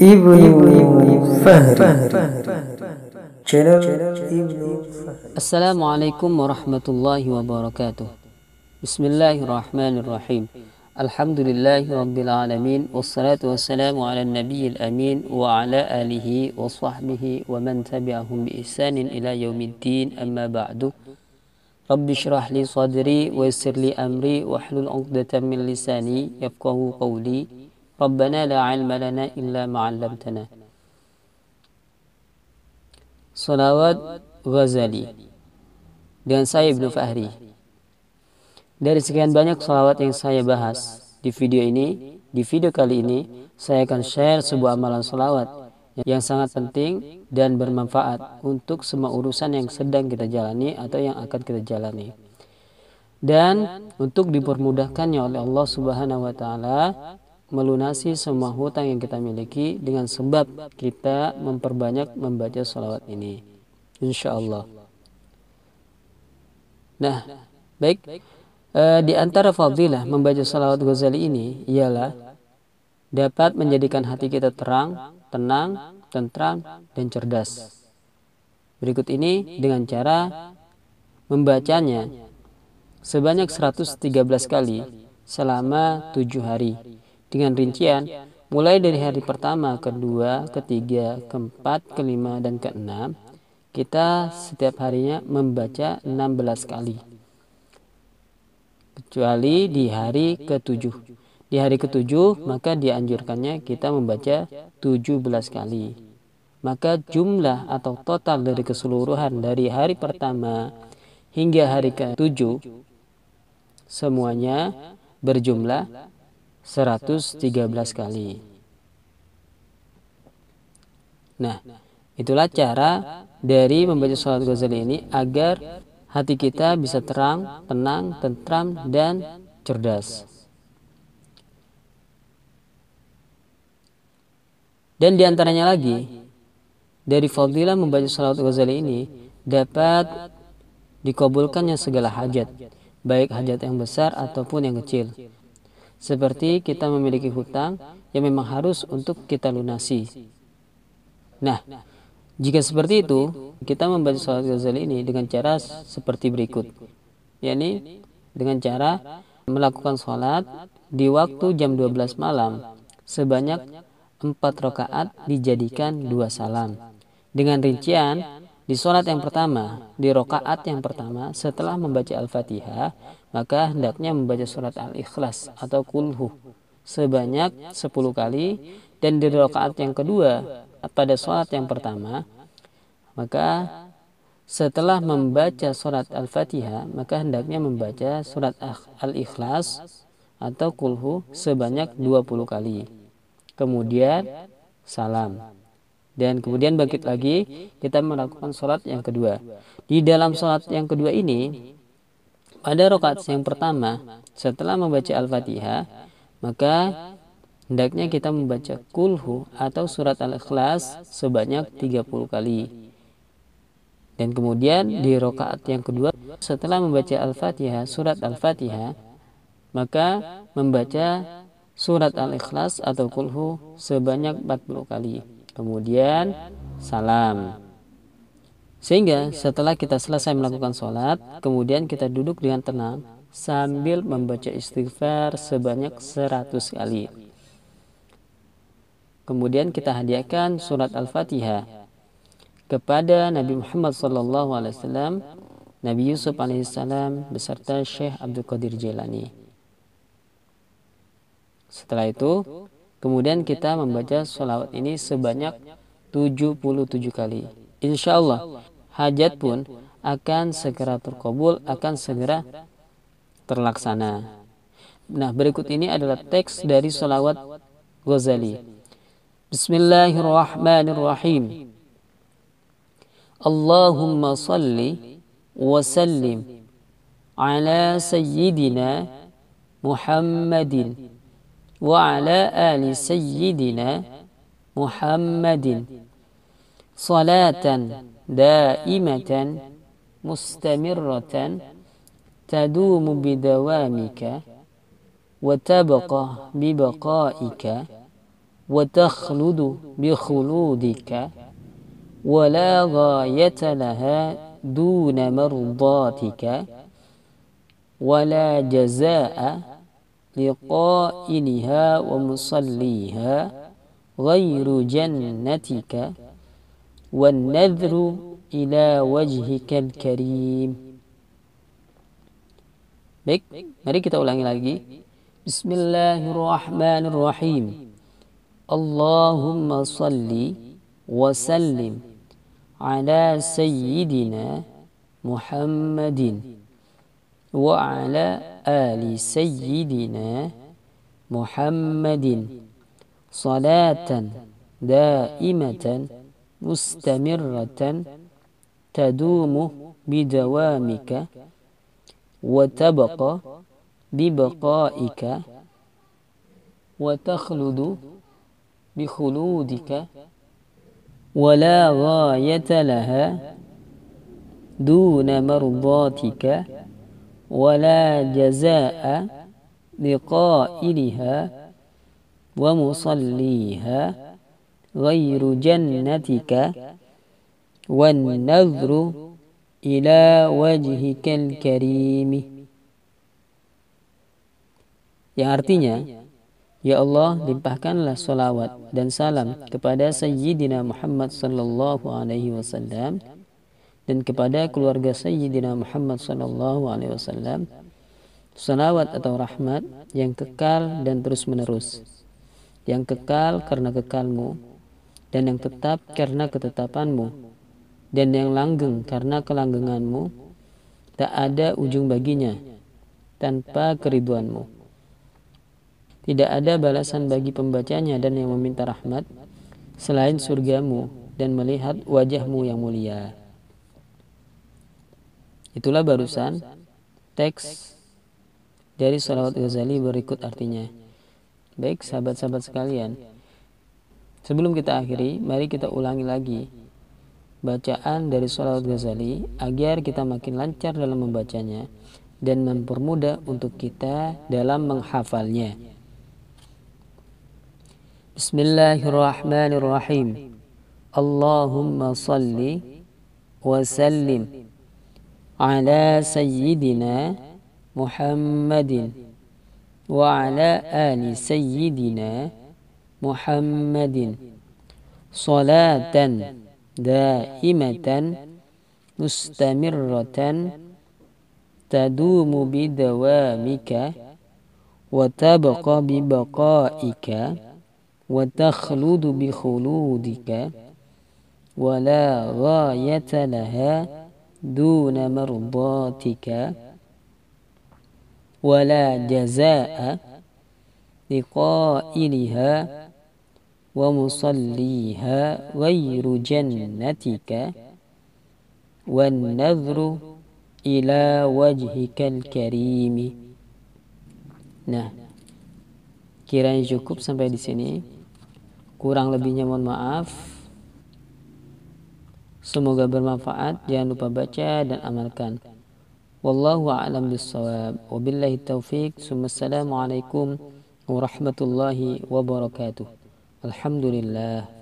ابن فهر السلام عليكم ورحمة الله وبركاته بسم الله الرحمن الرحيم الحمد لله رب العالمين والصلاة والسلام على النبي الأمين وعلى آله وصحبه ومن تبعهم بإحسان إلى يوم الدين أما بعد رب اشرح لي صدري ويسر لي أمري واحلل عقدة من لساني يفقه قولي ربنا لا علم لنا إلا ما علمتنا Salawat Ghazali dengan saya Ibnu Fahri. Dari sekian banyak salawat yang saya bahas di video ini, di video kali ini saya akan share sebuah amalan salawat yang sangat penting dan bermanfaat untuk semua urusan yang sedang kita jalani atau yang akan kita jalani. Dan untuk dipermudahkannya oleh Allah Subhanahu wa taala, melunasi semua hutang yang kita miliki dengan sebab kita memperbanyak membaca salawat ini. Insya Allah. Nah, baik. E, di antara fadilah membaca salawat Ghazali ini ialah dapat menjadikan hati kita terang, tenang, tentram, dan cerdas. Berikut ini dengan cara membacanya sebanyak 113 kali selama 7 hari dengan rincian mulai dari hari pertama, kedua, ketiga, keempat, kelima, dan keenam. Kita setiap harinya membaca 16 kali. Kecuali di hari ketujuh. Di hari ketujuh, maka dianjurkannya kita membaca 17 kali. Maka jumlah atau total dari keseluruhan dari hari pertama hingga hari ketujuh semuanya berjumlah 113 kali. Nah, itulah cara dari membaca sholat Ghazali ini agar hati kita bisa terang, tenang, tentram, dan cerdas. Dan diantaranya lagi, dari fadilah membaca sholat Ghazali ini dapat dikabulkannya segala hajat, baik hajat yang besar ataupun yang kecil seperti kita memiliki hutang yang memang harus untuk kita lunasi. Nah, jika seperti itu, kita membaca surat Ghazali ini dengan cara seperti berikut, yakni dengan cara melakukan sholat di waktu jam 12 malam sebanyak 4 rakaat dijadikan dua salam. Dengan rincian di sholat yang pertama, di rokaat yang pertama, setelah membaca Al-Fatihah, maka hendaknya membaca surat Al-Ikhlas atau Kulhu sebanyak 10 kali dan di rokaat yang kedua pada sholat yang pertama, maka setelah membaca surat Al-Fatihah, maka hendaknya membaca surat Al-Ikhlas atau Kulhu sebanyak 20 kali. Kemudian salam dan kemudian bangkit lagi kita melakukan sholat yang kedua di dalam sholat yang kedua ini pada rokaat yang pertama setelah membaca al-fatihah maka hendaknya kita membaca kulhu atau surat al-ikhlas sebanyak 30 kali dan kemudian di rokaat yang kedua setelah membaca al-fatihah surat al-fatihah maka membaca surat al-ikhlas atau kulhu sebanyak 40 kali kemudian salam. Sehingga setelah kita selesai melakukan sholat, kemudian kita duduk dengan tenang sambil membaca istighfar sebanyak 100 kali. Kemudian kita hadiahkan surat Al-Fatihah kepada Nabi Muhammad SAW, Nabi Yusuf alaihissalam beserta Syekh Abdul Qadir Jailani. Setelah itu, Kemudian kita membaca sholawat ini sebanyak 77 kali. Insya Allah, hajat pun akan segera terkabul, akan segera terlaksana. Nah, berikut ini adalah teks dari sholawat Ghazali. Bismillahirrahmanirrahim. Allahumma salli wa sallim ala sayyidina Muhammadin وعلى آل سيدنا محمد صلاة دائمة مستمرة تدوم بدوامك وتبقى ببقائك وتخلد بخلودك ولا غاية لها دون مرضاتك ولا جزاء لقائلها ومصليها غير جنتك والنذر إلى وجهك الكريم Baik, mari kita ulangi lagi. Bismillahirrahmanirrahim. Allahumma salli wa sallim ala sayyidina Muhammadin wa ala آل سيدنا محمد صلاة دائمة مستمرة تدوم بدوامك وتبقى ببقائك وتخلد بخلودك ولا غاية لها دون مرضاتك ولا جزاء لقائلها ومصليها غير جنتك والنذر إلى وجهك الكريم yang artinya Ya Allah, limpahkanlah salawat dan salam kepada Sayyidina Muhammad sallallahu alaihi wasallam dan kepada keluarga Sayyidina Muhammad sallallahu alaihi wasallam salawat atau rahmat yang kekal dan terus menerus yang kekal karena kekalmu dan yang tetap karena ketetapanmu dan yang langgeng karena kelanggenganmu tak ada ujung baginya tanpa keriduanmu tidak ada balasan bagi pembacanya dan yang meminta rahmat selain surgamu dan melihat wajahmu yang mulia Itulah barusan teks dari Salawat Ghazali berikut artinya. Baik, sahabat-sahabat sekalian, sebelum kita akhiri, mari kita ulangi lagi bacaan dari Salawat Ghazali agar kita makin lancar dalam membacanya dan mempermudah untuk kita dalam menghafalnya. Bismillahirrahmanirrahim. Allahumma salli wa sallim على سيدنا محمد وعلى آل سيدنا محمد صلاة دائمة مستمرة تدوم بدوامك وتبقى ببقائك وتخلد بخلودك ولا غاية لها دون مرضاتك ولا جزاء لقائلها ومصليها غير جنتك والنذر إلى وجهك الكريم Nah, kiranya cukup sampai di sini. Kurang lebihnya mohon maaf. Semoga bermanfaat. Jangan lupa baca dan amalkan. Wallahu a'lam bissawab. Wabillahi taufik. Assalamualaikum warahmatullahi wabarakatuh. Alhamdulillah.